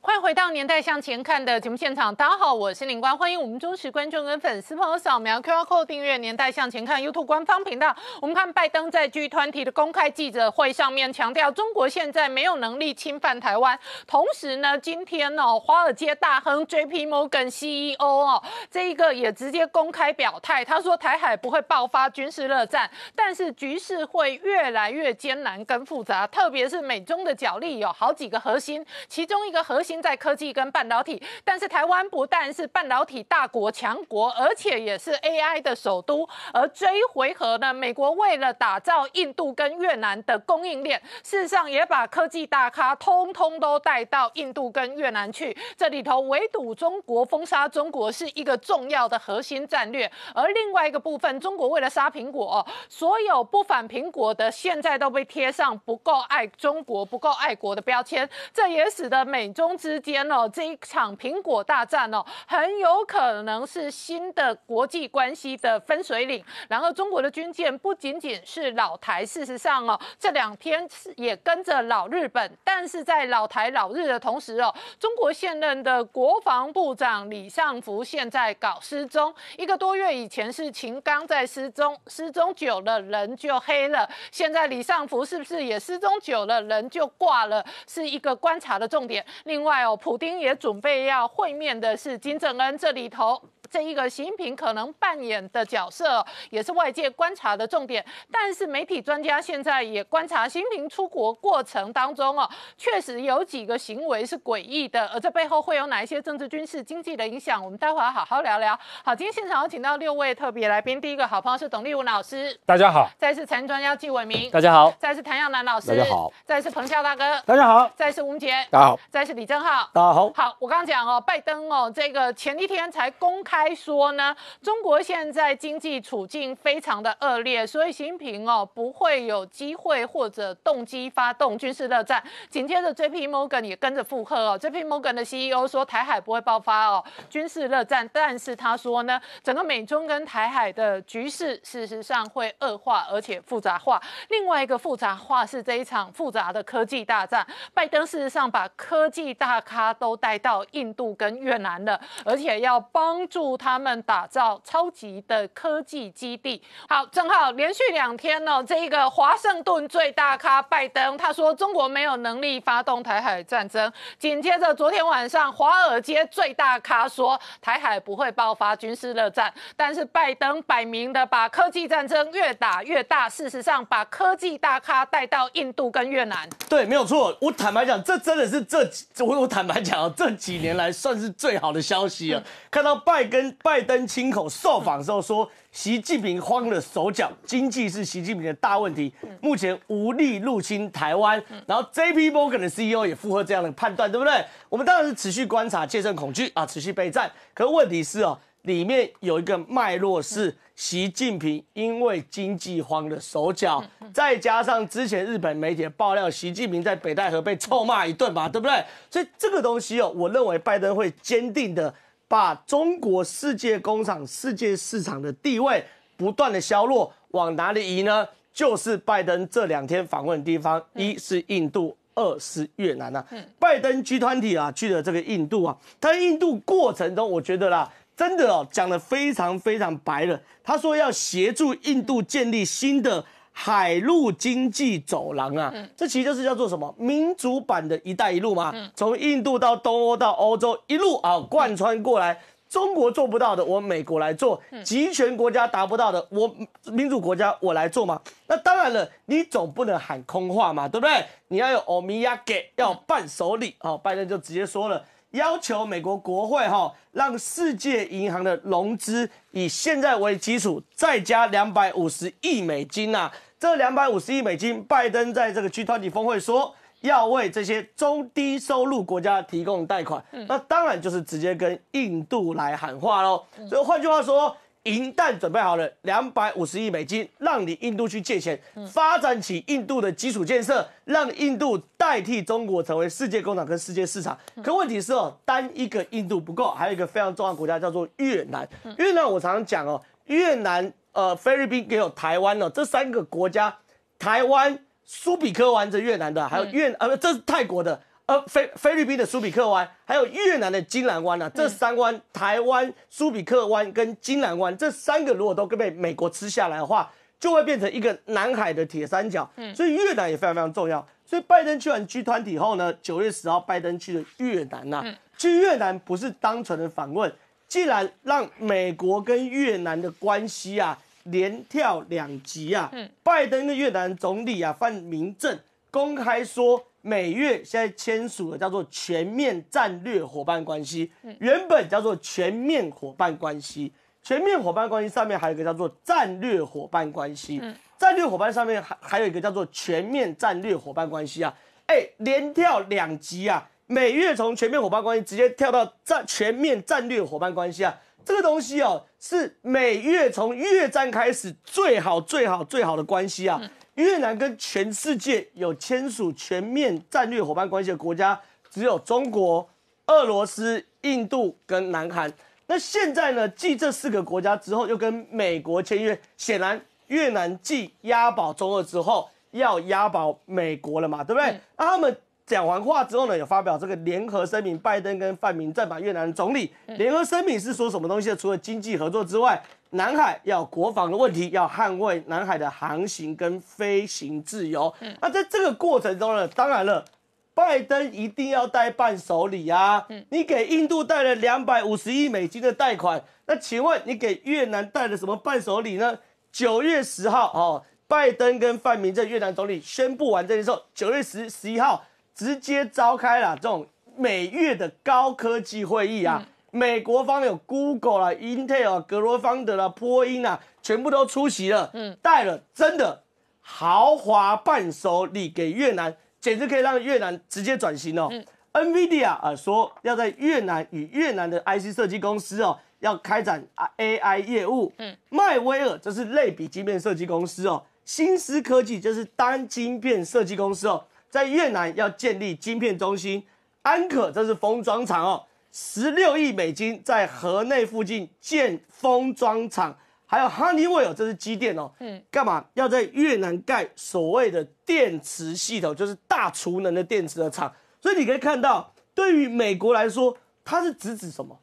欢迎回到《年代向前看》的节目现场，大家好，我是林冠，欢迎我们忠实观众跟粉丝朋友扫描 QR Code 订阅《年代向前看》YouTube 官方频道。我们看拜登在 G 团体的公开记者会上面强调，中国现在没有能力侵犯台湾。同时呢，今天呢，华尔街大亨 J P Morgan CEO 哦，这一个也直接公开表态，他说台海不会爆发军事热战，但是局势会越来越艰难跟复杂，特别是美中的角力有好几个核心，其中一个核。新在科技跟半导体，但是台湾不但是半导体大国强国，而且也是 AI 的首都。而这一回合呢，美国为了打造印度跟越南的供应链，事实上也把科技大咖通通都带到印度跟越南去。这里头围堵中国、封杀中国是一个重要的核心战略。而另外一个部分，中国为了杀苹果，所有不反苹果的现在都被贴上不够爱中国、不够爱国的标签。这也使得美中。之间哦，这一场苹果大战哦，很有可能是新的国际关系的分水岭。然后，中国的军舰不仅仅是老台，事实上哦，这两天是也跟着老日本。但是在老台老日的同时哦，中国现任的国防部长李尚福现在搞失踪，一个多月以前是秦刚在失踪，失踪久了人就黑了。现在李尚福是不是也失踪久了人就挂了？是一个观察的重点。另外。外哦，普丁也准备要会面的是金正恩，这里头。这一个习近平可能扮演的角色，也是外界观察的重点。但是媒体专家现在也观察习近平出国过程当中哦，确实有几个行为是诡异的。而这背后会有哪一些政治、军事、经济的影响？我们待会好好聊聊。好，今天现场有请到六位特别来宾。第一个好朋友是董立文老师，大家好；再是财经专家季伟明，大家好；再是谭耀南老师，大家好；再是彭笑大哥，大家好；再是吴杰，大家好；再是李正浩，大家好。好，我刚刚讲哦，拜登哦，这个前一天才公开。该说呢？中国现在经济处境非常的恶劣，所以习近平哦不会有机会或者动机发动军事热战。紧接着，JP Morgan 也跟着附和哦，JP Morgan 的 CEO 说台海不会爆发哦军事热战，但是他说呢，整个美中跟台海的局势事实上会恶化而且复杂化。另外一个复杂化是这一场复杂的科技大战。拜登事实上把科技大咖都带到印度跟越南了，而且要帮助。他们打造超级的科技基地。好，正好连续两天呢，这个华盛顿最大咖拜登，他说中国没有能力发动台海战争。紧接着昨天晚上，华尔街最大咖说台海不会爆发军事热战，但是拜登摆明的把科技战争越打越大。事实上，把科技大咖带到印度跟越南。对，没有错。我坦白讲，这真的是这我我坦白讲，这几年来算是最好的消息啊。看到拜登。拜登亲口受访时候说，习近平慌了手脚，经济是习近平的大问题，目前无力入侵台湾。然后，J. P. Morgan 的 C E O 也附和这样的判断，对不对？我们当然是持续观察，戒慎恐惧啊，持续备战。可问题是啊，里面有一个脉络是，习近平因为经济慌了手脚，再加上之前日本媒体爆料，习近平在北戴河被臭骂一顿嘛，对不对？所以这个东西哦，我认为拜登会坚定的。把中国世界工厂、世界市场的地位不断的削弱，往哪里移呢？就是拜登这两天访问地方，一是印度，二是越南啊。拜登集团体啊，去了这个印度啊，他印度过程中，我觉得啦，真的哦，讲的非常非常白了。他说要协助印度建立新的。海陆经济走廊啊，这其实就是叫做什么民主版的一带一路嘛。从印度到东欧到欧洲一路啊贯穿过来，中国做不到的，我美国来做；集权国家达不到的，我民主国家我来做嘛。那当然了，你总不能喊空话嘛，对不对？你要有欧米亚给要伴手礼哦。拜登就直接说了，要求美国国会哈，让世界银行的融资以现在为基础再加两百五十亿美金啊。这两百五十亿美金，拜登在这个区团体峰会说要为这些中低收入国家提供贷款，那当然就是直接跟印度来喊话喽。所以换句话说，银弹准备好了，两百五十亿美金，让你印度去借钱，发展起印度的基础建设，让印度代替中国成为世界工厂跟世界市场。可问题是哦，单一个印度不够，还有一个非常重要的国家叫做越南。越南我常常讲哦，越南。呃，菲律宾也有台湾了，这三个国家，台湾、苏比克湾这越南的，还有越呃不，这是泰国的，呃菲菲律宾的苏比克湾，还有越南的金兰湾呢这三湾，台湾、苏比克湾跟金兰湾这三个如果都被美国吃下来的话，就会变成一个南海的铁三角，所以越南也非常非常重要。所以拜登去完 G 团体后呢，九月十号拜登去了越南呐，去越南不是单纯的访问，既然让美国跟越南的关系啊。连跳两级啊！拜登跟越南总理啊范明政公开说，美越现在签署了叫做全面战略伙伴关系，原本叫做全面伙伴关系，全面伙伴关系上面还有一个叫做战略伙伴关系，战略伙伴上面还还有一个叫做全面战略伙伴关系啊！哎，连跳两级啊！美越从全面伙伴关系直接跳到战全面战略伙伴关系啊！这个东西哦，是美越从越战开始最好最好最好的关系啊。越南跟全世界有签署全面战略伙伴关系的国家，只有中国、俄罗斯、印度跟南韩。那现在呢，继这四个国家之后，又跟美国签约。显然，越南继押宝中俄之后，要押宝美国了嘛，对不对？那他们。讲完话之后呢，有发表这个联合声明。拜登跟范明把越南总理联合声明是说什么东西呢？除了经济合作之外，南海要国防的问题，要捍卫南海的航行跟飞行自由。那在这个过程中呢，当然了，拜登一定要带伴手礼啊。你给印度带了两百五十亿美金的贷款，那请问你给越南带了什么伴手礼呢？九月十号哦，拜登跟范明正越南总理宣布完这件事后，九月十十一号。直接召开了这种美月的高科技会议啊，美国方有 Google 啦、Intel、格罗方德啦、波音啦，全部都出席了，嗯，带了真的豪华伴手礼给越南，简直可以让越南直接转型哦。NVD 啊啊说要在越南与越南的 IC 设计公司哦要开展 AI 业务，嗯，迈威尔这是类比晶片设计公司哦，新思科技这是单晶片设计公司哦。在越南要建立晶片中心，安可这是封装厂哦，十六亿美金在河内附近建封装厂，还有 Honeywell 这是机电哦，嗯，干嘛要在越南盖所谓的电池系统，就是大储能的电池的厂，所以你可以看到，对于美国来说，它是指指什么？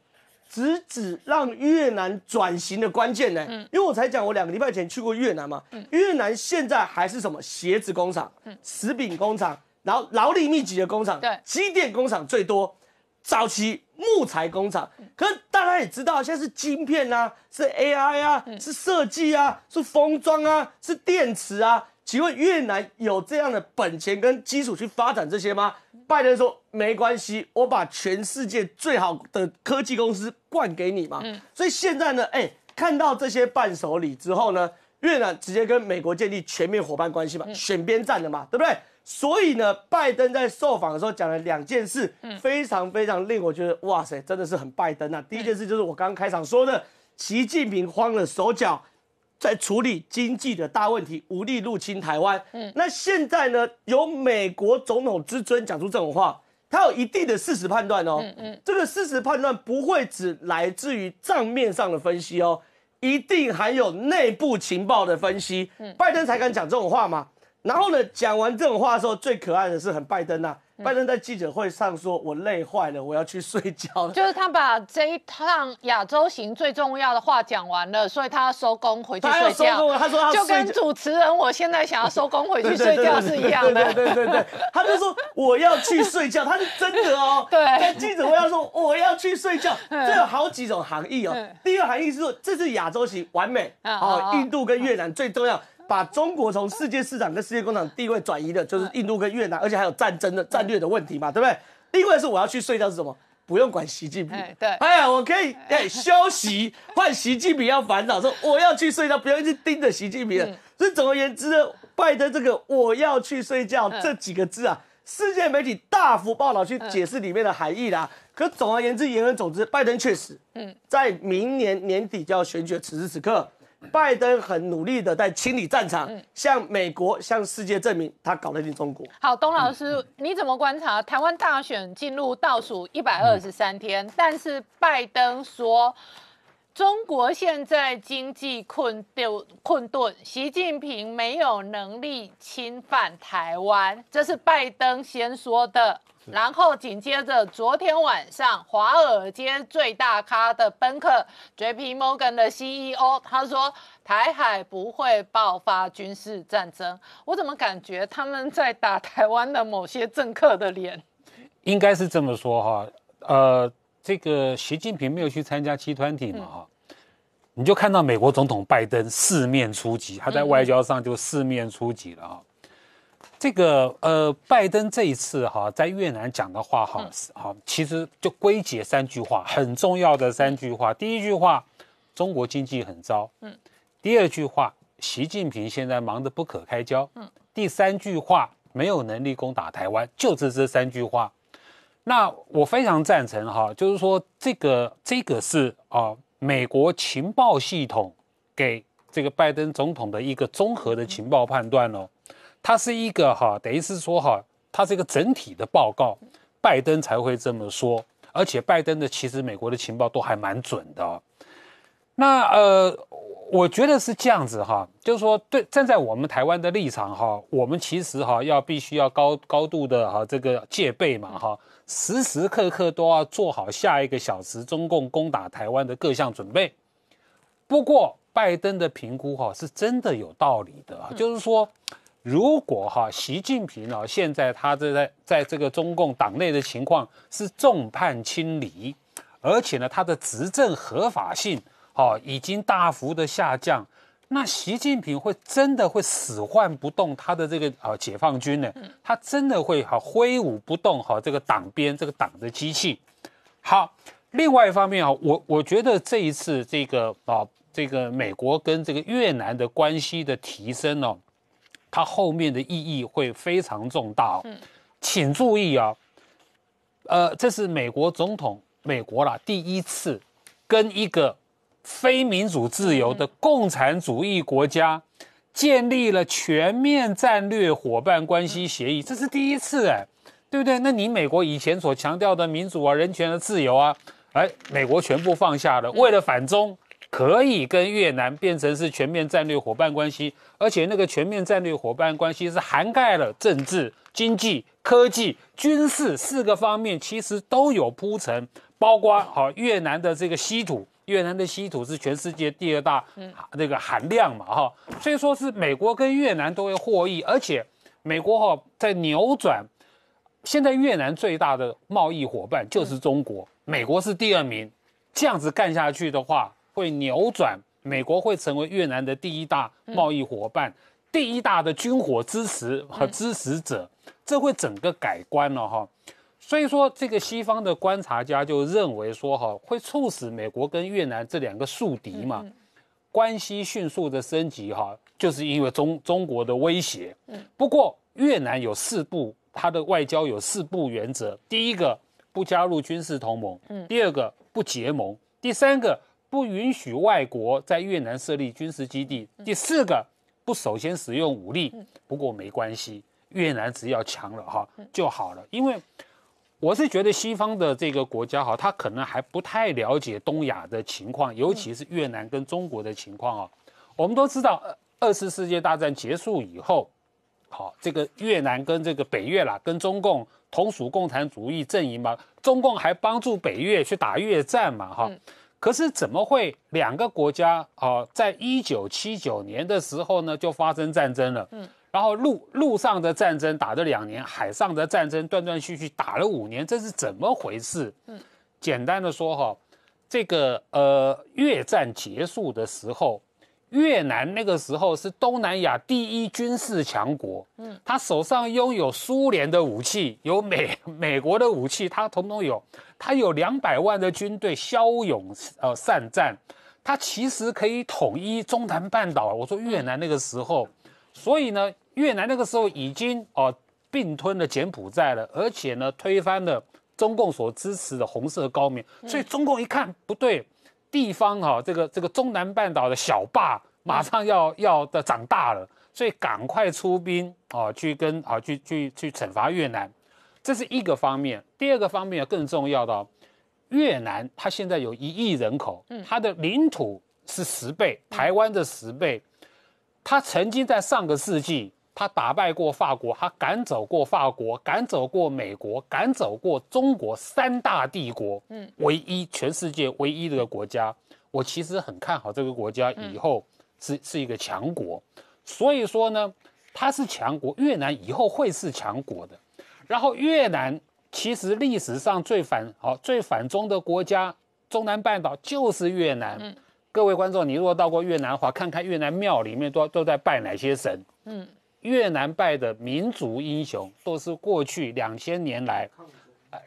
直指让越南转型的关键呢？因为我才讲我两个礼拜前去过越南嘛，越南现在还是什么鞋子工厂、食品工厂，然后劳力密集的工厂，对，机电工厂最多，早期木材工厂。可大家也知道，现在是晶片啊，是 AI 啊，是设计啊，是封装啊，是电池啊。请问越南有这样的本钱跟基础去发展这些吗？拜登说没关系，我把全世界最好的科技公司灌给你嘛。嗯，所以现在呢，哎，看到这些伴手礼之后呢，越南直接跟美国建立全面伙伴关系嘛，选边站了嘛，对不对？所以呢，拜登在受访的时候讲了两件事，非常非常令我觉得，哇塞，真的是很拜登啊！第一件事就是我刚刚开场说的，习近平慌了手脚。在处理经济的大问题，无力入侵台湾。嗯，那现在呢？有美国总统之尊讲出这种话，他有一定的事实判断哦。嗯嗯，这个事实判断不会只来自于账面上的分析哦，一定还有内部情报的分析。嗯，拜登才敢讲这种话吗？然后呢，讲完这种话的时候，最可爱的是很拜登呐。拜登在记者会上说：“我累坏了，我要去睡觉了。”就是他把这一趟亚洲行最重要的话讲完了，所以他要收工回去睡觉。他收工，他说：“就跟主持人我现在想要收工回去睡觉是一样。”的。对对对对，他就说：“我要去睡觉。”他是真的哦。对，在记者会要说：“我要去睡觉。”这有好几种含义哦。第一个含义是说，这是亚洲行完美啊，印度跟越南最重要。把中国从世界市场跟世界工厂地位转移的就是印度跟越南，而且还有战争的战略的问题嘛，对不对？另外是我要去睡觉，是什么？不用管习近平，对，哎呀，我可以哎休息，换习近平要烦恼，说我要去睡觉，不要一直盯着习近平。所以总而言之呢，拜登这个我要去睡觉这几个字啊，世界媒体大幅报道去解释里面的含义啦。可总而言之，言而总之，拜登确实嗯，在明年年底就要选举，此时此刻。拜登很努力的在清理战场，向美国、向世界证明他搞得定中国。好，董老师，你怎么观察台湾大选进入倒数一百二十三天？但是拜登说。中国现在经济困丢困顿，习近平没有能力侵犯台湾，这是拜登先说的。然后紧接着昨天晚上，华尔街最大咖的奔克 （J.P. Morgan） 的 CEO 他说，台海不会爆发军事战争。我怎么感觉他们在打台湾的某些政客的脸？应该是这么说哈，呃。这个习近平没有去参加七团体嘛？哈，你就看到美国总统拜登四面出击，他在外交上就四面出击了啊。这个呃，拜登这一次哈在越南讲的话哈，好，其实就归结三句话，很重要的三句话：第一句话，中国经济很糟；嗯，第二句话，习近平现在忙得不可开交；嗯，第三句话，没有能力攻打台湾，就是这三句话。那我非常赞成哈，就是说这个这个是啊，美国情报系统给这个拜登总统的一个综合的情报判断哦，它是一个哈，等于是说哈，它是一个整体的报告，拜登才会这么说，而且拜登的其实美国的情报都还蛮准的，那呃。我觉得是这样子哈，就是说，对，站在我们台湾的立场哈，我们其实哈要必须要高高度的哈这个戒备嘛哈，时时刻刻都要做好下一个小时中共攻打台湾的各项准备。不过拜登的评估哈是真的有道理的，就是说，如果哈习近平呢现在他这在在这个中共党内的情况是众叛亲离，而且呢他的执政合法性。好，已经大幅的下降，那习近平会真的会使唤不动他的这个啊解放军呢？他真的会好挥舞不动好这个党鞭这个党的机器？好，另外一方面啊，我我觉得这一次这个啊这个美国跟这个越南的关系的提升呢，它后面的意义会非常重大。嗯，请注意啊，呃，这是美国总统美国啦，第一次跟一个。非民主自由的共产主义国家建立了全面战略伙伴关系协议，这是第一次哎，对不对？那你美国以前所强调的民主啊、人权的自由啊，哎，美国全部放下了，为了反中，可以跟越南变成是全面战略伙伴关系，而且那个全面战略伙伴关系是涵盖了政治、经济、科技、军事四个方面，其实都有铺陈，包括好越南的这个稀土。越南的稀土是全世界第二大那个含量嘛，哈，所以说是美国跟越南都会获益，而且美国哈在扭转，现在越南最大的贸易伙伴就是中国，美国是第二名，这样子干下去的话，会扭转美国会成为越南的第一大贸易伙伴，第一大的军火支持和支持者，这会整个改观了哈。所以说，这个西方的观察家就认为说，哈会促使美国跟越南这两个宿敌嘛关系迅速的升级，哈，就是因为中中国的威胁。嗯。不过越南有四不，它的外交有四不原则：第一个，不加入军事同盟；嗯，第二个，不结盟；第三个，不允许外国在越南设立军事基地；第四个，不首先使用武力。不过没关系，越南只要强了哈就好了，因为。我是觉得西方的这个国家哈，他可能还不太了解东亚的情况，尤其是越南跟中国的情况啊。我们都知道，二次世界大战结束以后，好，这个越南跟这个北越啦，跟中共同属共产主义阵营嘛，中共还帮助北越去打越战嘛，哈。可是怎么会两个国家啊，在一九七九年的时候呢，就发生战争了？嗯。然后陆陆上的战争打了两年，海上的战争断断续续打了五年，这是怎么回事？嗯，简单的说哈，这个呃，越战结束的时候，越南那个时候是东南亚第一军事强国，嗯，他手上拥有苏联的武器，有美 美国的武器，他统统有，他有两百万的军队，骁勇呃善战，他其实可以统一中南半岛。我说越南那个时候，所以呢。越南那个时候已经哦并吞了柬埔寨了，而且呢推翻了中共所支持的红色高棉，所以中共一看不对，地方哈这个这个中南半岛的小霸马上要要的长大了，所以赶快出兵啊去跟啊去去去惩罚越南，这是一个方面。第二个方面更重要的，越南它现在有一亿人口，它的领土是十倍台湾的十倍，它曾经在上个世纪。他打败过法国，他赶走过法国，赶走过美国，赶走过中国三大帝国，嗯，唯一全世界唯一的个国家，我其实很看好这个国家以后是是一个强国，所以说呢，他是强国，越南以后会是强国的。然后越南其实历史上最反哦最反中的国家，中南半岛就是越南。嗯，各位观众，你如果到过越南的话，看看越南庙里面都都在拜哪些神，嗯。越南拜的民族英雄都是过去两千年来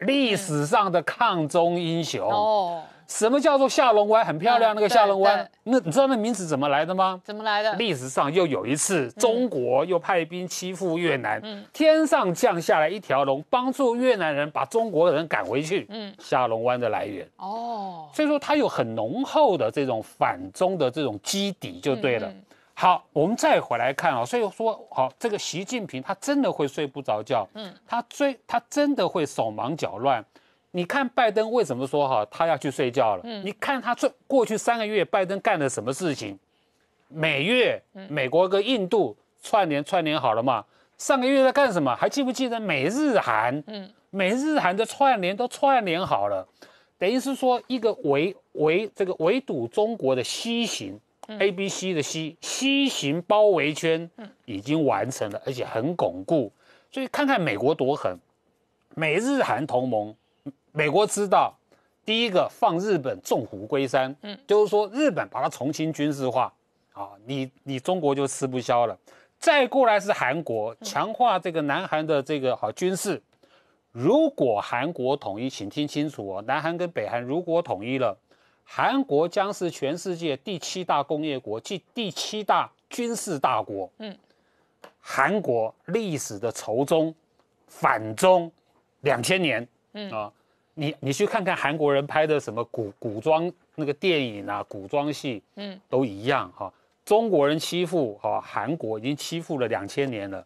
历史上的抗中英雄。哦，什么叫做下龙湾？很漂亮，那个下龙湾，那你知道那名字怎么来的吗？怎么来的？历史上又有一次，中国又派兵欺负越南，天上降下来一条龙，帮助越南人把中国人赶回去。嗯，下龙湾的来源。哦，所以说它有很浓厚的这种反中的这种基底，就对了。好，我们再回来看啊，所以说，好，这个习近平他真的会睡不着觉，嗯，他追他真的会手忙脚乱。你看拜登为什么说哈，他要去睡觉了？你看他这过去三个月拜登干了什么事情？美月美国跟印度串联串联好了嘛？上个月在干什么？还记不记得美日韩？嗯，美日韩的串联都串联好了，等于是说一个围围这个围堵中国的西行。A、B、C 的 C，C 型包围圈已经完成了，而且很巩固。所以看看美国多狠，美日韩同盟，美国知道，第一个放日本纵虎归山，嗯，就是说日本把它重新军事化啊，你你中国就吃不消了。再过来是韩国，强化这个南韩的这个好军事。如果韩国统一，请听清楚哦，南韩跟北韩如果统一了。韩国将是全世界第七大工业国，即第七大军事大国。嗯，韩国历史的仇中，反中，两千年。嗯啊，你你去看看韩国人拍的什么古古装那个电影啊，古装戏，嗯，都一样哈。中国人欺负哈韩国已经欺负了两千年了，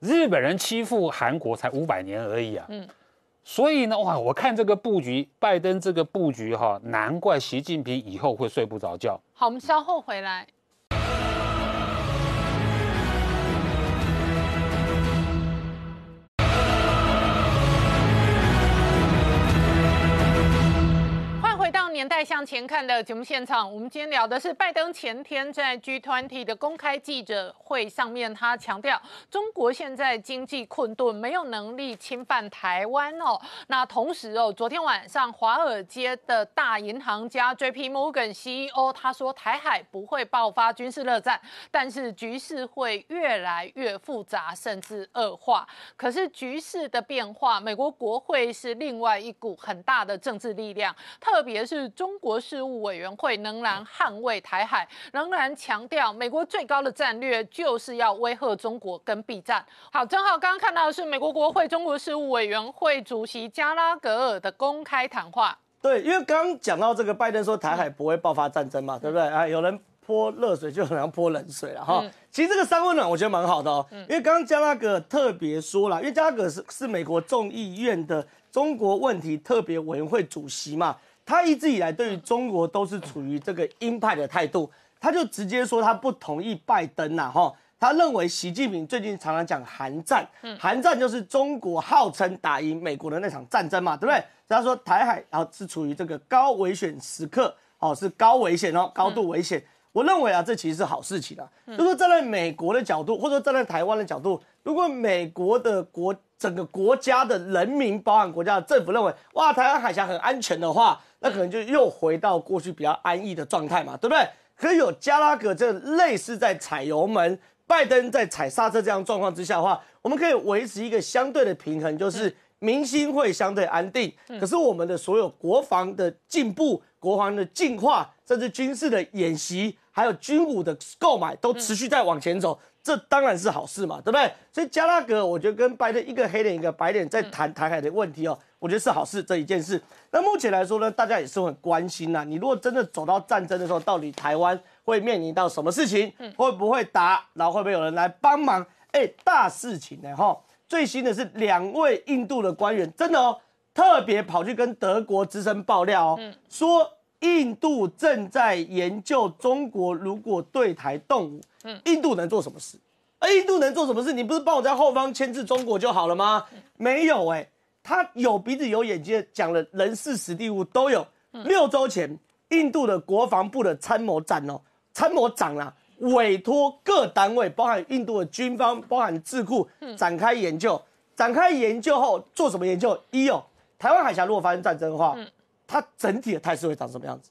日本人欺负韩国才五百年而已啊。嗯。所以呢，哇！我看这个布局，拜登这个布局，哈，难怪习近平以后会睡不着觉。好，我们稍后回来。代向前看的节目现场，我们今天聊的是拜登前天在 G20 的公开记者会上面，他强调中国现在经济困顿，没有能力侵犯台湾哦。那同时哦，昨天晚上华尔街的大银行家 J.P.Morgan CEO 他说，台海不会爆发军事热战，但是局势会越来越复杂，甚至恶化。可是局势的变化，美国国会是另外一股很大的政治力量，特别是。中国事务委员会仍然捍卫台海，仍然强调美国最高的战略就是要威吓中国跟备战。好，正好刚刚看到的是美国国会中国事务委员会主席加拉格尔的公开谈话。对，因为刚刚讲到这个，拜登说台海不会爆发战争嘛，对不对？啊，有人泼热水就好像泼冷水了哈。其实这个三温暖我觉得蛮好的哦，因为刚刚加拉格特别说了，因为加拉格是是美国众议院的中国问题特别委员会主席嘛。他一直以来对于中国都是处于这个鹰派的态度，他就直接说他不同意拜登呐，哈，他认为习近平最近常常讲“寒战”，嗯，寒战就是中国号称打赢美国的那场战争嘛，对不对？他说台海然后是处于这个高危险时刻，哦，是高危险哦，高度危险。我认为啊，这其实是好事情啊。就说站在美国的角度，或者站在台湾的角度，如果美国的国整个国家的人民，包含国家的政府认为，哇，台湾海峡很安全的话。那可能就又回到过去比较安逸的状态嘛，对不对？可是有加拉格这类似在踩油门，拜登在踩刹车这样状况之下的话，我们可以维持一个相对的平衡，就是民心会相对安定。可是我们的所有国防的进步、国防的进化，甚至军事的演习，还有军武的购买，都持续在往前走。这当然是好事嘛，对不对？所以加拉格，我觉得跟拜登一个黑脸一个白脸在谈台海的问题哦，我觉得是好事这一件事。那目前来说呢，大家也是很关心呐。你如果真的走到战争的时候，到底台湾会面临到什么事情？会不会打？然后会不会有人来帮忙？哎，大事情呢哈！最新的是两位印度的官员，真的哦，特别跑去跟德国之声爆料哦，说。印度正在研究中国如果对台动武，嗯，印度能做什么事？印度能做什么事？你不是帮我在后方牵制中国就好了吗？没有哎，他有鼻子有眼睛，讲了人事史地物都有。六周前，印度的国防部的参谋长哦，参谋长啦，委托各单位，包含印度的军方，包含智库展开研究。展开研究后做什么研究？一哦，台湾海峡如果发生战争的话。它整体的态势会长什么样子？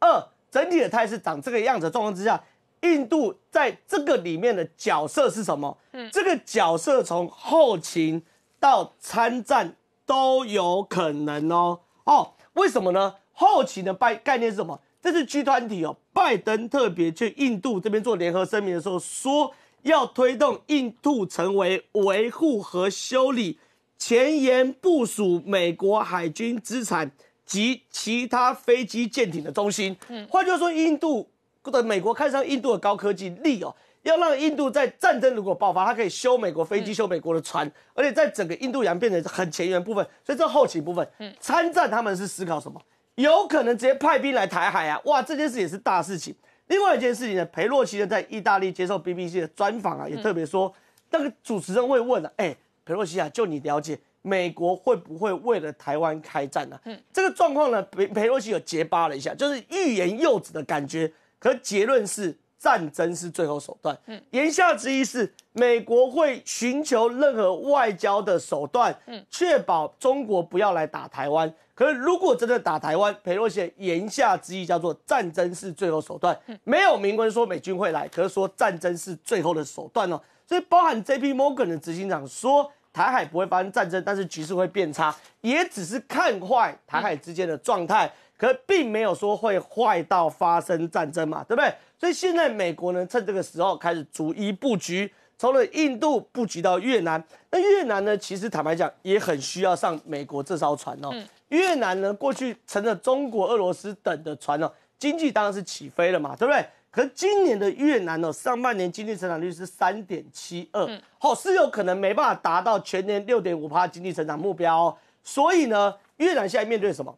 二整体的态势长这个样子的状况之下，印度在这个里面的角色是什么？嗯，这个角色从后勤到参战都有可能哦哦。为什么呢？后勤的概概念是什么？这是 G 团体哦。拜登特别去印度这边做联合声明的时候，说要推动印度成为维护和修理前沿部署美国海军资产。及其他飞机舰艇的中心，嗯，换句话说，印度的美国看上印度的高科技力哦，要让印度在战争如果爆发，它可以修美国飞机，修美国的船，而且在整个印度洋变成很前沿部分，所以这后勤部分，嗯，参战他们是思考什么？有可能直接派兵来台海啊，哇，这件事也是大事情。另外一件事情呢，裴洛西呢在意大利接受 BBC 的专访啊，也特别说，那个主持人会问了，哎，裴洛西啊，就你了解？美国会不会为了台湾开战呢？嗯，这个状况呢，裴裴洛西有结巴了一下，就是欲言又止的感觉。可结论是战争是最后手段。嗯，言下之意是美国会寻求任何外交的手段，嗯，确保中国不要来打台湾。可是如果真的打台湾，裴洛西言下之意叫做战争是最后手段。嗯，没有明文说美军会来，可是说战争是最后的手段哦。所以包含 J.P.Morgan 的执行长说。台海不会发生战争，但是局势会变差，也只是看坏台海之间的状态，可并没有说会坏到发生战争嘛，对不对？所以现在美国呢，趁这个时候开始逐一布局，从了印度布局到越南，那越南呢，其实坦白讲也很需要上美国这艘船哦。越南呢，过去乘了中国、俄罗斯等的船哦，经济当然是起飞了嘛，对不对？可今年的越南呢，上半年经济成长率是三点七二，好是有可能没办法达到全年六点五帕经济成长目标，所以呢，越南现在面对什么？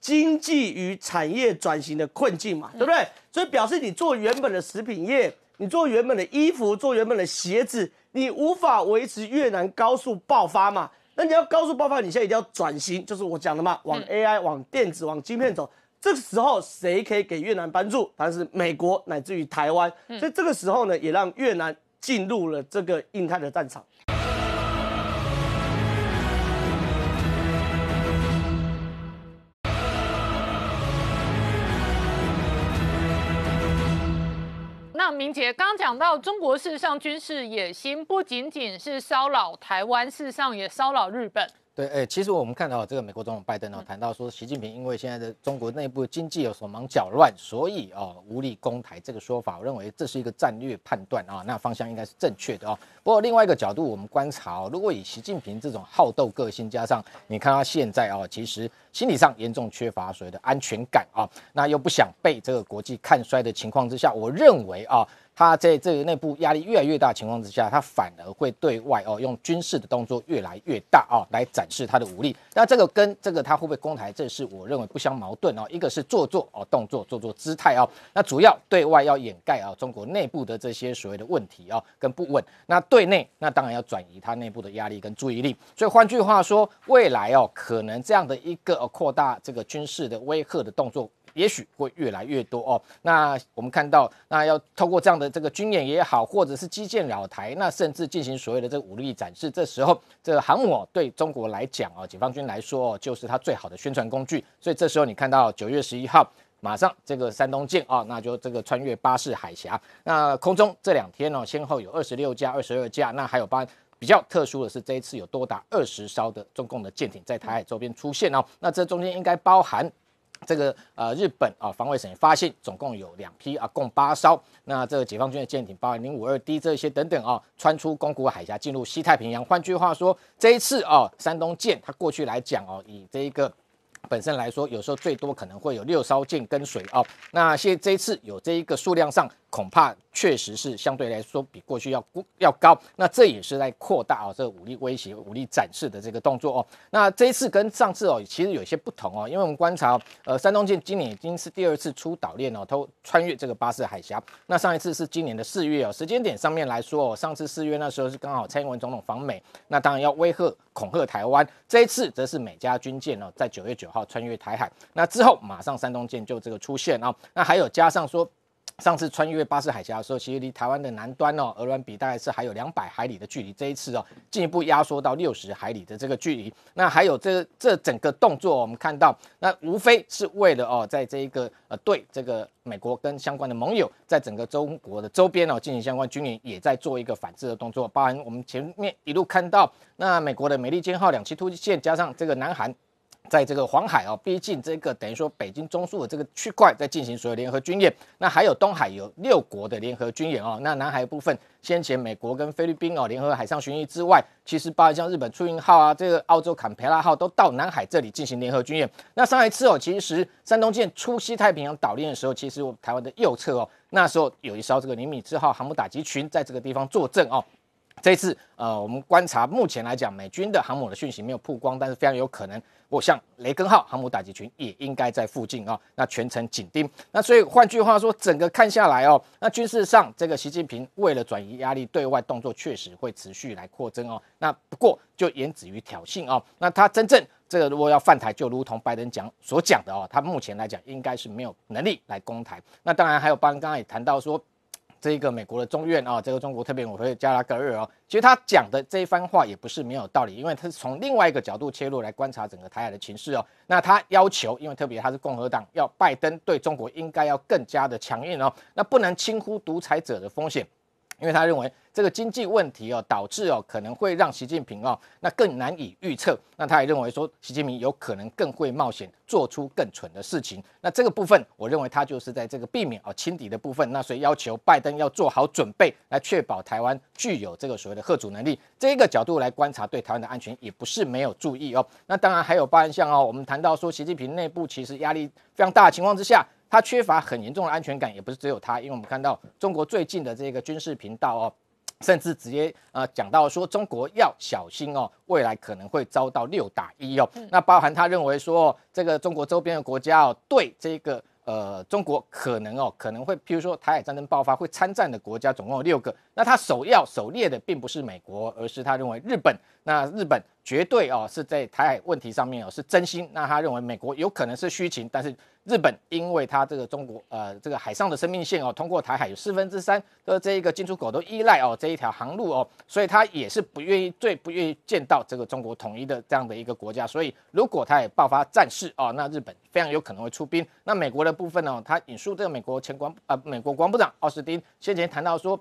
经济与产业转型的困境嘛，对不对？所以表示你做原本的食品业，你做原本的衣服，做原本的鞋子，你无法维持越南高速爆发嘛？那你要高速爆发，你现在一定要转型，就是我讲的嘛，往 AI、往电子、往晶片走。这个时候谁可以给越南帮助？反是美国乃至于台湾。所以这个时候呢，也让越南进入了这个印太的战场。那明杰刚讲到，中国事实上军事野心不仅仅是骚扰台湾，事实上也骚扰日本。对，哎，其实我们看到这个美国总统拜登呢，谈到说习近平因为现在的中国内部经济有手忙脚乱，所以啊无力攻台这个说法，我认为这是一个战略判断啊，那方向应该是正确的啊。不过另外一个角度，我们观察，如果以习近平这种好斗个性加上，你看他现在啊，其实。心理上严重缺乏所谓的安全感啊，那又不想被这个国际看衰的情况之下，我认为啊，他在这个内部压力越来越大情况之下，他反而会对外哦用军事的动作越来越大啊来展示他的武力。那这个跟这个他会不会攻台，这是我认为不相矛盾哦。一个是做作哦动作做做姿态哦，那主要对外要掩盖啊中国内部的这些所谓的问题啊跟不稳，那对内那当然要转移他内部的压力跟注意力。所以换句话说，未来哦可能这样的一个。呃，扩大这个军事的威吓的动作，也许会越来越多哦。那我们看到，那要透过这样的这个军演也好，或者是击剑扰台，那甚至进行所谓的这个武力展示，这时候这航母对中国来讲哦，解放军来说哦，就是它最好的宣传工具。所以这时候你看到九月十一号，马上这个山东舰哦，那就这个穿越巴士海峡。那空中这两天哦，先后有二十六架、二十二架，那还有八。比较特殊的是，这一次有多达二十艘的中共的舰艇在台海周边出现哦。那这中间应该包含这个呃日本啊防卫省发现，总共有两批啊，共八艘。那这个解放军的舰艇八零五二 D 这些等等啊，穿出宫古海峡进入西太平洋。换句话说，这一次啊，山东舰它过去来讲哦，以这一个本身来说，有时候最多可能会有六艘舰跟随哦。那现这一次有这一个数量上。恐怕确实是相对来说比过去要高，那这也是在扩大啊，这武力威胁、武力展示的这个动作哦。那这一次跟上次哦，其实有些不同哦，因为我们观察，呃，山东舰今年已经是第二次出岛链哦，都穿越这个巴士海峡。那上一次是今年的四月哦，时间点上面来说哦，上次四月那时候是刚好蔡英文总统访美，那当然要威吓、恐吓台湾。这一次则是美加军舰哦，在九月九号穿越台海，那之后马上山东舰就这个出现啊，那还有加上说。上次穿越巴士海峡的时候，其实离台湾的南端哦，鹅銮比大概是还有两百海里的距离。这一次哦，进一步压缩到六十海里的这个距离。那还有这这整个动作，我们看到，那无非是为了哦，在这一个呃，对这个美国跟相关的盟友，在整个中国的周边哦，进行相关军演，也在做一个反制的动作。包含我们前面一路看到，那美国的美利坚号两栖突击舰，加上这个南韩。在这个黄海哦，逼近这个等于说北京中枢的这个区块，在进行所有联合军演。那还有东海有六国的联合军演哦。那南海部分，先前美国跟菲律宾哦联合海上巡弋之外，其实包括像日本出云号啊，这个澳洲坎培拉号都到南海这里进行联合军演。那上一次哦，其实山东舰出西太平洋岛链的时候，其实我们台湾的右侧哦，那时候有一艘这个尼米兹号航母打击群在这个地方坐镇哦。这次呃，我们观察目前来讲，美军的航母的讯息没有曝光，但是非常有可能。或像雷根号航母打击群也应该在附近啊，那全程紧盯。那所以换句话说，整个看下来哦，那军事上这个习近平为了转移压力，对外动作确实会持续来扩增哦。那不过就言止于挑衅啊。那他真正这个如果要犯台，就如同拜登讲所讲的哦，他目前来讲应该是没有能力来攻台。那当然还有拜登刚刚也谈到说。这一个美国的中院啊，这个中国特别委员会加拉格尔啊，其实他讲的这一番话也不是没有道理，因为他是从另外一个角度切入来观察整个台海的情势哦。那他要求，因为特别他是共和党，要拜登对中国应该要更加的强硬哦，那不能轻忽独裁者的风险。因为他认为这个经济问题哦，导致哦可能会让习近平哦那更难以预测。那他也认为说习近平有可能更会冒险做出更蠢的事情。那这个部分，我认为他就是在这个避免哦轻敌的部分。那所以要求拜登要做好准备，来确保台湾具有这个所谓的核主能力。这一个角度来观察对台湾的安全，也不是没有注意哦。那当然还有八含像哦，我们谈到说习近平内部其实压力非常大的情况之下。他缺乏很严重的安全感，也不是只有他，因为我们看到中国最近的这个军事频道哦，甚至直接呃讲到说中国要小心哦，未来可能会遭到六打一哦。那包含他认为说这个中国周边的国家哦，对这个呃中国可能哦可能会譬如说台海战争爆发会参战的国家总共有六个，那他首要首列的并不是美国，而是他认为日本。那日本。绝对哦是在台海问题上面哦，是真心。那他认为美国有可能是虚情，但是日本，因为他这个中国呃这个海上的生命线哦，通过台海有四分之三的这一个进出口都依赖哦这一条航路哦，所以他也是不愿意最不愿意见到这个中国统一的这样的一个国家。所以如果他也爆发战事哦，那日本非常有可能会出兵。那美国的部分呢，他引述这个美国前官呃美国防部长奥斯汀先前谈到说。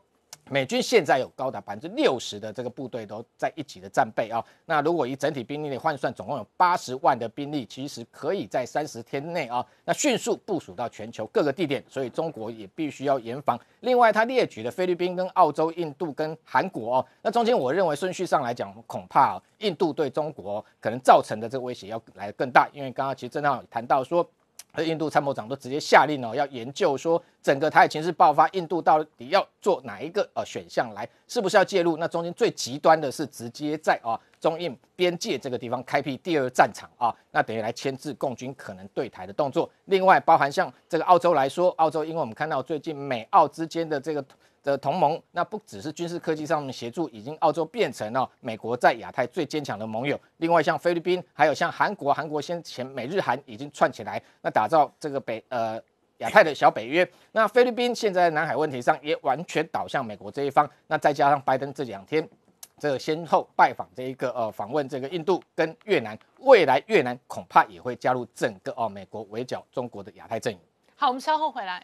美军现在有高达百分之六十的这个部队都在一起的战备啊，那如果以整体兵力的换算，总共有八十万的兵力，其实可以在三十天内啊，那迅速部署到全球各个地点，所以中国也必须要严防。另外，他列举了菲律宾、跟澳洲、印度、跟韩国哦，那中间我认为顺序上来讲，恐怕印度对中国可能造成的这个威胁要来更大，因为刚刚其实正好有谈到说。而印度参谋长都直接下令哦，要研究说整个台海情势爆发，印度到底要做哪一个呃选项来？是不是要介入？那中间最极端的是直接在啊中印边界这个地方开辟第二战场啊，那等于来牵制共军可能对台的动作。另外，包含像这个澳洲来说，澳洲因为我们看到最近美澳之间的这个。的同盟，那不只是军事科技上面协助，已经澳洲变成哦美国在亚太最坚强的盟友。另外像菲律宾，还有像韩国，韩国先前美日韩已经串起来，那打造这个北呃亚太的小北约。那菲律宾现在南海问题上也完全倒向美国这一方。那再加上拜登这两天这先后拜访这一个呃访问这个印度跟越南，未来越南恐怕也会加入整个哦美国围剿中国的亚太阵营。好，我们稍后回来。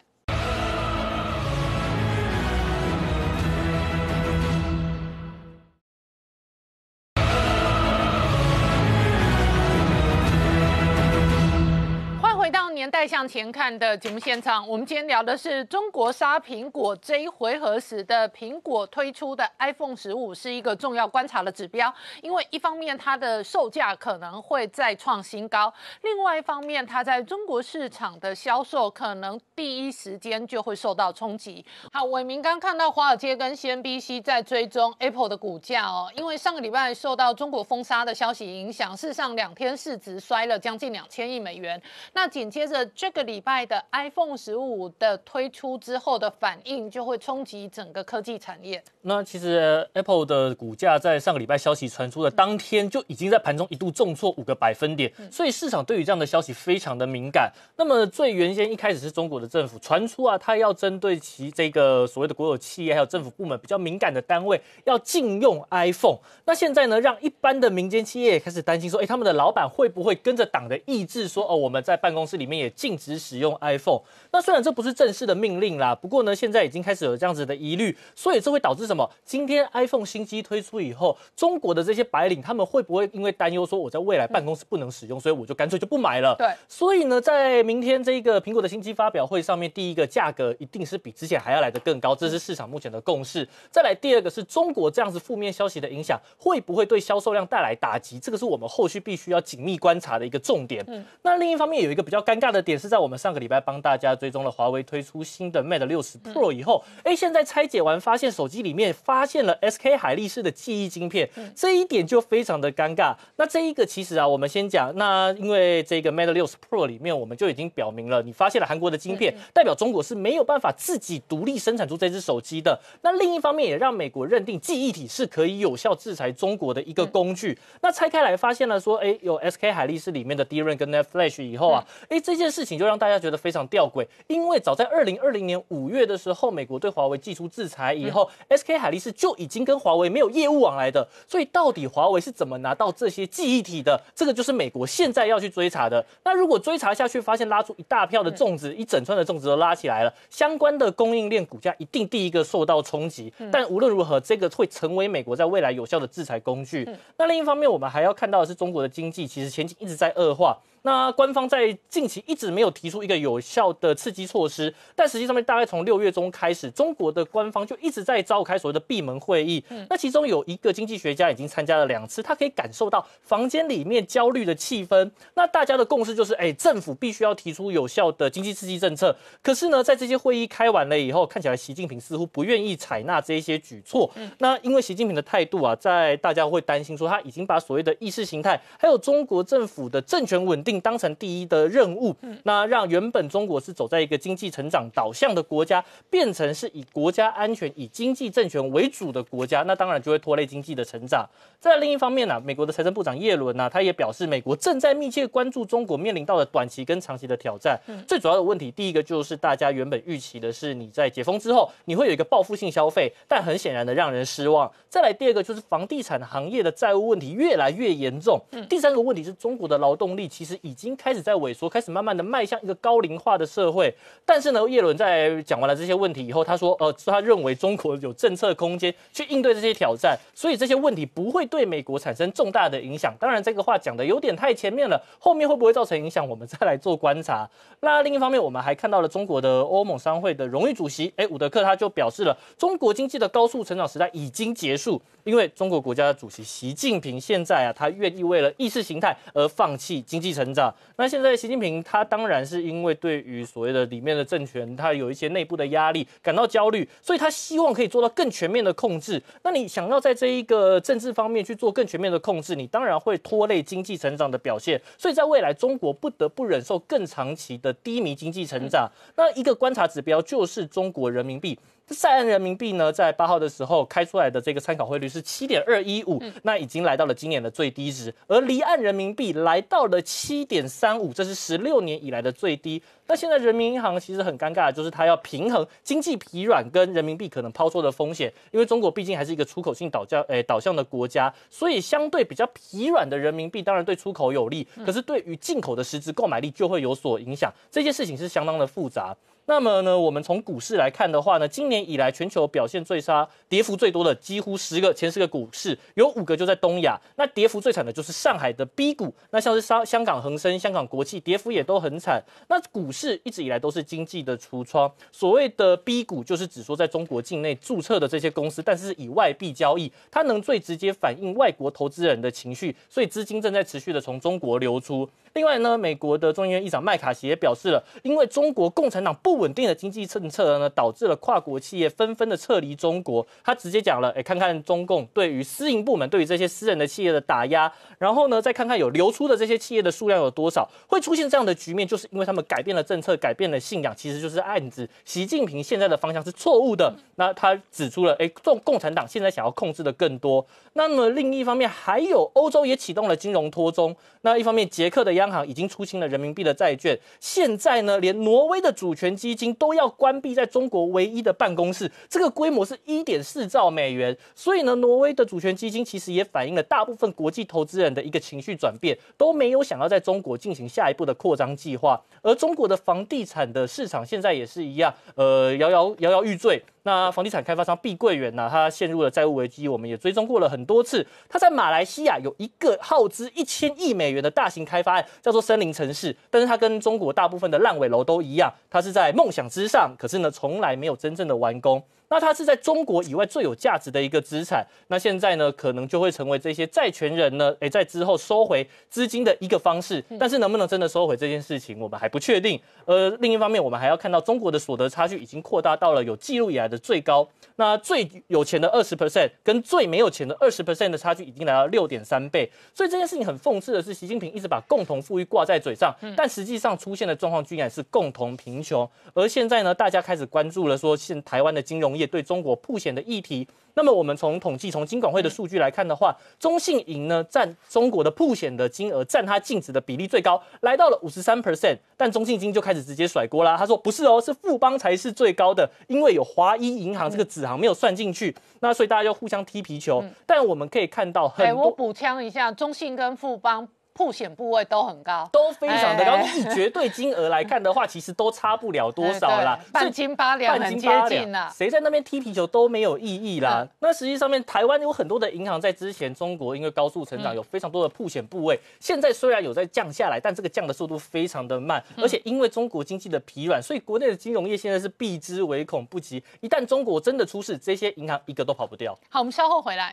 再向前看的节目现场，我们今天聊的是中国杀苹果这一回合时的苹果推出的 iPhone 十五是一个重要观察的指标，因为一方面它的售价可能会再创新高，另外一方面它在中国市场的销售可能第一时间就会受到冲击。好，伟明刚看到华尔街跟 CNBC 在追踪 Apple 的股价哦，因为上个礼拜受到中国封杀的消息影响，市上两天市值摔了将近两千亿美元，那紧接着。这个礼拜的 iPhone 十五的推出之后的反应，就会冲击整个科技产业。那其实 Apple 的股价在上个礼拜消息传出的当天，就已经在盘中一度重挫五个百分点。所以市场对于这样的消息非常的敏感。那么最原先一开始是中国的政府传出啊，他要针对其这个所谓的国有企业还有政府部门比较敏感的单位，要禁用 iPhone。那现在呢，让一般的民间企业也开始担心说，哎，他们的老板会不会跟着党的意志说，哦，我们在办公室里面也禁止使用 iPhone。那虽然这不是正式的命令啦，不过呢，现在已经开始有这样子的疑虑，所以这会导致什么？今天 iPhone 新机推出以后，中国的这些白领他们会不会因为担忧说我在未来办公室不能使用，所以我就干脆就不买了？对。所以呢，在明天这个苹果的新机发表会上面，第一个价格一定是比之前还要来的更高，这是市场目前的共识。再来第二个是中国这样子负面消息的影响，会不会对销售量带来打击？这个是我们后续必须要紧密观察的一个重点。嗯。那另一方面有一个比较尴尬的。点是在我们上个礼拜帮大家追踪了华为推出新的 Mate 六十 Pro 以后，哎，现在拆解完发现手机里面发现了 SK 海力士的记忆晶片，这一点就非常的尴尬。那这一个其实啊，我们先讲，那因为这个 Mate 六十 Pro 里面我们就已经表明了，你发现了韩国的晶片，代表中国是没有办法自己独立生产出这只手机的。那另一方面也让美国认定记忆体是可以有效制裁中国的一个工具。那拆开来发现了说，哎，有 SK 海力士里面的 DRAM 跟 NAND Flash 以后啊，哎，这件。事情就让大家觉得非常吊诡，因为早在二零二零年五月的时候，美国对华为寄出制裁以后，SK 海力士就已经跟华为没有业务往来的，所以到底华为是怎么拿到这些记忆体的？这个就是美国现在要去追查的。那如果追查下去，发现拉出一大票的种子，一整串的粽子都拉起来了，相关的供应链股价一定第一个受到冲击。但无论如何，这个会成为美国在未来有效的制裁工具。那另一方面，我们还要看到的是，中国的经济其实前景一直在恶化。那官方在近期一直没有提出一个有效的刺激措施，但实际上面大概从六月中开始，中国的官方就一直在召开所谓的闭门会议。那其中有一个经济学家已经参加了两次，他可以感受到房间里面焦虑的气氛。那大家的共识就是，哎，政府必须要提出有效的经济刺激政策。可是呢，在这些会议开完了以后，看起来习近平似乎不愿意采纳这一些举措。那因为习近平的态度啊，在大家会担心说他已经把所谓的意识形态，还有中国政府的政权稳定。当成第一的任务，那让原本中国是走在一个经济成长导向的国家，变成是以国家安全、以经济政权为主的国家，那当然就会拖累经济的成长。在另一方面呢，美国的财政部长耶伦呢，他也表示，美国正在密切关注中国面临到的短期跟长期的挑战。最主要的问题，第一个就是大家原本预期的是，你在解封之后，你会有一个报复性消费，但很显然的让人失望。再来第二个就是房地产行业的债务问题越来越严重。第三个问题是中国的劳动力其实。已经开始在萎缩，开始慢慢的迈向一个高龄化的社会。但是呢，叶伦在讲完了这些问题以后，他说，呃，他认为中国有政策空间去应对这些挑战，所以这些问题不会对美国产生重大的影响。当然，这个话讲的有点太前面了，后面会不会造成影响，我们再来做观察。那另一方面，我们还看到了中国的欧盟商会的荣誉主席，哎，伍德克他就表示了，中国经济的高速成长时代已经结束，因为中国国家的主席习近平现在啊，他愿意为了意识形态而放弃经济成。成长。那现在习近平他当然是因为对于所谓的里面的政权，他有一些内部的压力，感到焦虑，所以他希望可以做到更全面的控制。那你想要在这一个政治方面去做更全面的控制，你当然会拖累经济成长的表现。所以在未来，中国不得不忍受更长期的低迷经济成长。那一个观察指标就是中国人民币。在岸人民币呢，在八号的时候开出来的这个参考汇率是七点二一五，那已经来到了今年的最低值。而离岸人民币来到了七点三五，这是十六年以来的最低。那现在人民银行其实很尴尬，就是它要平衡经济疲软跟人民币可能抛售的风险。因为中国毕竟还是一个出口性导向诶导向的国家，所以相对比较疲软的人民币当然对出口有利，可是对于进口的实质购买力就会有所影响。这件事情是相当的复杂。那么呢，我们从股市来看的话呢，今年以来全球表现最差、跌幅最多的几乎十个前十个股市，有五个就在东亚。那跌幅最惨的就是上海的 B 股，那像是香香港恒生、香港国际，跌幅也都很惨。那股市一直以来都是经济的橱窗，所谓的 B 股就是指说在中国境内注册的这些公司，但是以外币交易，它能最直接反映外国投资人的情绪，所以资金正在持续的从中国流出。另外呢，美国的众议院议长麦卡锡也表示了，因为中国共产党不稳定的经济政策呢，导致了跨国企业纷纷的撤离中国。他直接讲了，哎，看看中共对于私营部门、对于这些私人的企业的打压，然后呢，再看看有流出的这些企业的数量有多少，会出现这样的局面，就是因为他们改变了政策、改变了信仰，其实就是案子。习近平现在的方向是错误的。那他指出了，哎，中共产党现在想要控制的更多。那么另一方面，还有欧洲也启动了金融脱中。那一方面，捷克的央央行已经出清了人民币的债券，现在呢，连挪威的主权基金都要关闭在中国唯一的办公室，这个规模是一点四兆美元。所以呢，挪威的主权基金其实也反映了大部分国际投资人的一个情绪转变，都没有想要在中国进行下一步的扩张计划。而中国的房地产的市场现在也是一样，呃，摇摇摇摇欲坠。那房地产开发商碧桂园呢，它陷入了债务危机，我们也追踪过了很多次。它在马来西亚有一个耗资一千亿美元的大型开发案，叫做森林城市，但是它跟中国大部分的烂尾楼都一样，它是在梦想之上，可是呢，从来没有真正的完工。那它是在中国以外最有价值的一个资产。那现在呢，可能就会成为这些债权人呢，诶，在之后收回资金的一个方式。但是能不能真的收回这件事情，我们还不确定。呃，另一方面，我们还要看到中国的所得差距已经扩大到了有记录以来的最高。那最有钱的二十 percent 跟最没有钱的二十 percent 的差距已经来到六点三倍。所以这件事情很讽刺的是，习近平一直把共同富裕挂在嘴上，但实际上出现的状况居然是共同贫穷。而现在呢，大家开始关注了，说现台湾的金融。也对中国铺险的议题，那么我们从统计、从金管会的数据来看的话，中信银呢占中国的铺险的金额占它净值的比例最高，来到了五十三 percent，但中信金就开始直接甩锅啦，他说不是哦，是富邦才是最高的，因为有华一银行这个子行没有算进去，那所以大家就互相踢皮球，但我们可以看到很多，我补枪一下，中信跟富邦。破险部位都很高，都非常的高。以绝对金额来看的话，其实都差不了多少啦，半斤八两，斤八两啊。谁在那边踢皮球都没有意义啦。那实际上面，台湾有很多的银行，在之前中国因为高速成长，有非常多的破险部位。现在虽然有在降下来，但这个降的速度非常的慢。而且因为中国经济的疲软，所以国内的金融业现在是避之唯恐不及。一旦中国真的出事，这些银行一个都跑不掉。好，我们稍后回来。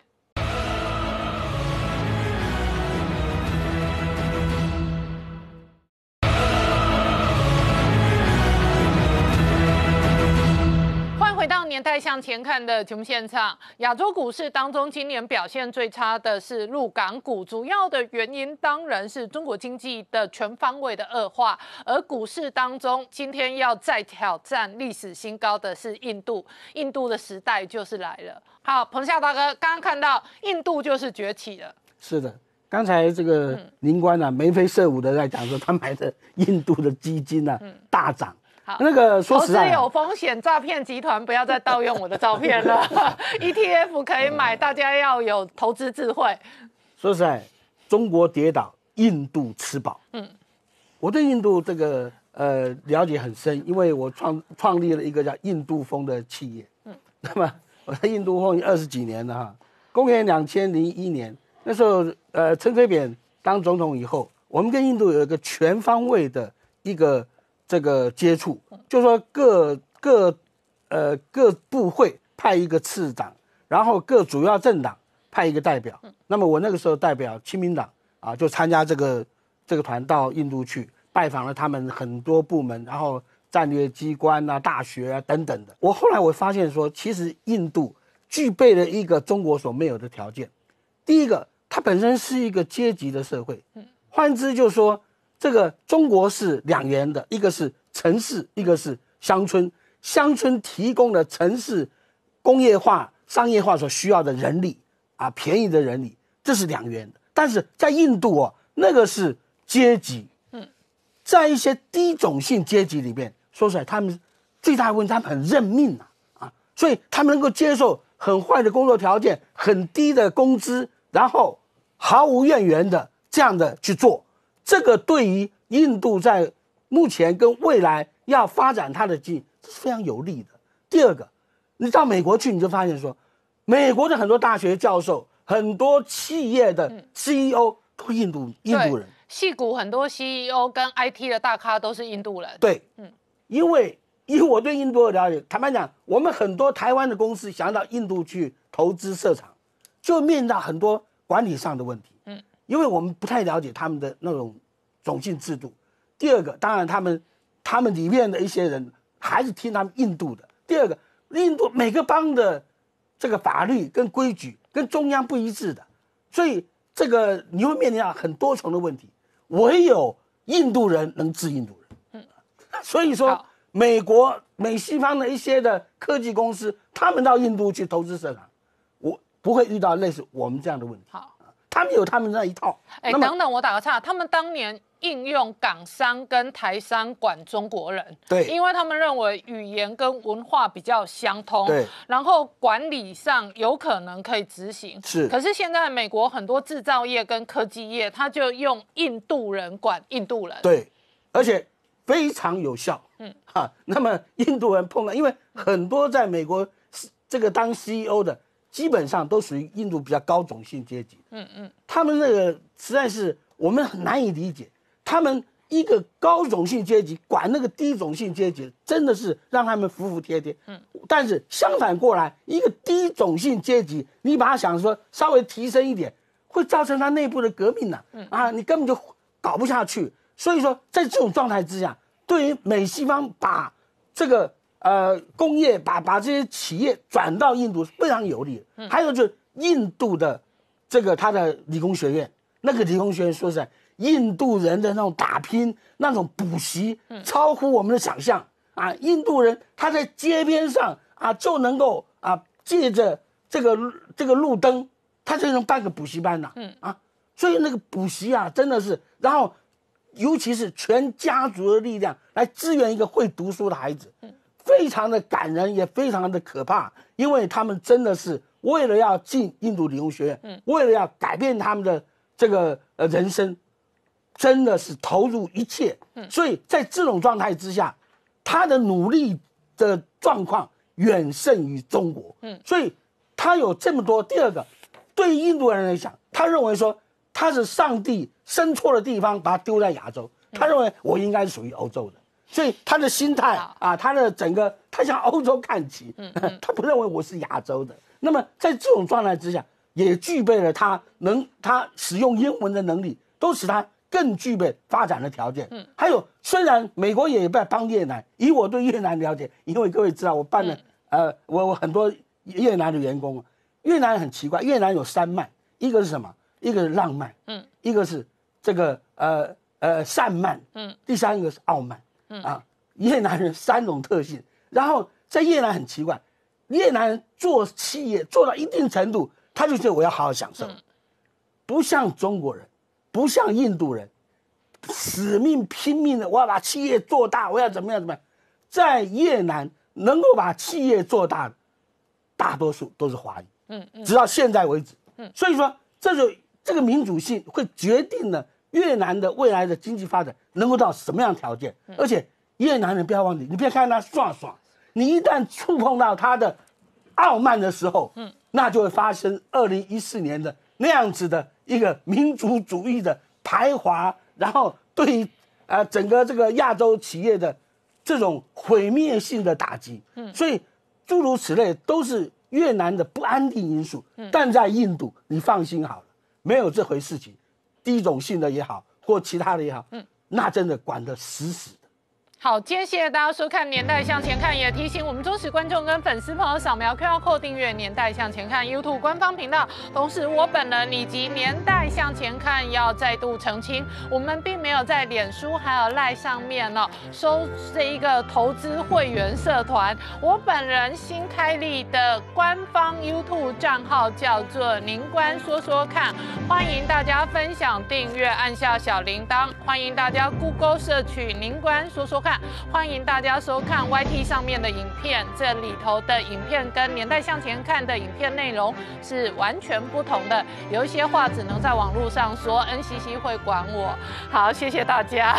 回到年代向前看的节目现场，亚洲股市当中今年表现最差的是入港股，主要的原因当然是中国经济的全方位的恶化。而股市当中今天要再挑战历史新高的是印度，印度的时代就是来了。好，彭夏大哥刚刚看到印度就是崛起了，是的，刚才这个宁官啊眉飞色舞的在讲说他买的印度的基金呢大涨。那个，说投资有风险诈骗集团，不要再盗用我的照片了。ETF 可以买，大家要有投资智慧。说实在，中国跌倒，印度吃饱。嗯，我对印度这个呃了解很深，因为我创创立了一个叫印度风的企业。嗯，那么我在印度风二十几年了哈。公元两千零一年，那时候呃，陈水扁当总统以后，我们跟印度有一个全方位的一个。这个接触，就说各各，呃各部会派一个次长，然后各主要政党派一个代表。那么我那个时候代表亲民党啊，就参加这个这个团到印度去，拜访了他们很多部门，然后战略机关啊、大学啊等等的。我后来我发现说，其实印度具备了一个中国所没有的条件，第一个，它本身是一个阶级的社会，换之就是说。这个中国是两元的，一个是城市，一个是乡村。乡村提供了城市工业化、商业化所需要的人力啊，便宜的人力，这是两元的。但是在印度哦，那个是阶级，嗯，在一些低种姓阶级里边，说出来他们最大的问题，他们很认命啊啊，所以他们能够接受很坏的工作条件、很低的工资，然后毫无怨言的这样的去做。这个对于印度在目前跟未来要发展它的经济是非常有利的。第二个，你到美国去，你就发现说，美国的很多大学教授、很多企业的 CEO 都印度印度人。戏骨很多 CEO 跟 IT 的大咖都是印度人。对，嗯，因为以我对印度的了解，坦白讲，我们很多台湾的公司想到印度去投资设厂，就面临到很多管理上的问题。因为我们不太了解他们的那种种姓制度。第二个，当然他们他们里面的一些人还是听他们印度的。第二个，印度每个邦的这个法律跟规矩跟中央不一致的，所以这个你会面临很多重的问题。唯有印度人能治印度人。嗯，所以说美国美西方的一些的科技公司，他们到印度去投资设厂，我不会遇到类似我们这样的问题。好。他们有他们那一套。哎，等等，我打个岔。他们当年应用港商跟台商管中国人，对，因为他们认为语言跟文化比较相通，对，然后管理上有可能可以执行。是，可是现在美国很多制造业跟科技业，他就用印度人管印度人，对，而且非常有效。嗯，哈，那么印度人碰到，因为很多在美国这个当 CEO 的。基本上都属于印度比较高种姓阶级，嗯嗯，他们那个实在是我们很难以理解，他们一个高种姓阶级管那个低种姓阶级，真的是让他们服服帖帖，嗯。但是相反过来，一个低种姓阶级，你把他想说稍微提升一点，会造成他内部的革命呐，啊，你根本就搞不下去。所以说，在这种状态之下，对于美西方把这个。呃，工业把把这些企业转到印度是非常有利。还有就是印度的这个他的理工学院，那个理工学院说是印度人的那种打拼，那种补习超乎我们的想象啊！印度人他在街边上啊就能够啊借着这个这个路灯，他就能办个补习班呐。嗯啊，所以那个补习啊真的是，然后尤其是全家族的力量来支援一个会读书的孩子。非常的感人，也非常的可怕，因为他们真的是为了要进印度理工学院，为了要改变他们的这个呃人生，真的是投入一切。所以在这种状态之下，他的努力的状况远胜于中国。嗯，所以他有这么多。第二个，对印度人来讲，他认为说他是上帝生错了地方，把他丢在亚洲，他认为我应该属于欧洲的。所以他的心态啊，他的整个他向欧洲看齐，嗯，他不认为我是亚洲的。那么在这种状态之下，也具备了他能他使用英文的能力，都使他更具备发展的条件。嗯，还有虽然美国也不帮越南，以我对越南了解，因为各位知道我办了呃，我我很多越南的员工。越南很奇怪，越南有三脉，一个是什么？一个是浪漫，嗯，一个是这个呃呃散漫，嗯，第三个是傲慢。嗯啊，越南人三种特性，然后在越南很奇怪，越南人做企业做到一定程度，他就觉得我要好好享受，不像中国人，不像印度人，死命拼命的我要把企业做大，我要怎么样怎么样，在越南能够把企业做大的，大多数都是华裔，嗯嗯，直到现在为止，嗯，所以说这就这个民主性会决定了。越南的未来的经济发展能够到什么样条件？而且越南人不要忘记，你不要看他爽不爽，你一旦触碰到他的傲慢的时候，嗯，那就会发生二零一四年的那样子的一个民族主义的排华，然后对于呃整个这个亚洲企业的这种毁灭性的打击。嗯，所以诸如此类都是越南的不安定因素。但在印度，你放心好了，没有这回事情。第一种性的也好，或其他的也好，嗯，那真的管得死死的。好，今天谢谢大家收看《年代向前看》，也提醒我们忠实观众跟粉丝朋友扫描 QR Code 订阅《年代向前看》YouTube 官方频道。同时，我本人以及《年代向前看》要再度澄清，我们并没有在脸书、还有赖上面呢收这一个投资会员社团。我本人新开立的官方 YouTube 账号叫做“宁官说说看”，欢迎大家分享、订阅，按下小铃铛。欢迎大家 Google 摄取“宁官说说”。看，欢迎大家收看 YT 上面的影片，这里头的影片跟年代向前看的影片内容是完全不同的，有一些话只能在网络上说，NCC 会管我。好，谢谢大家。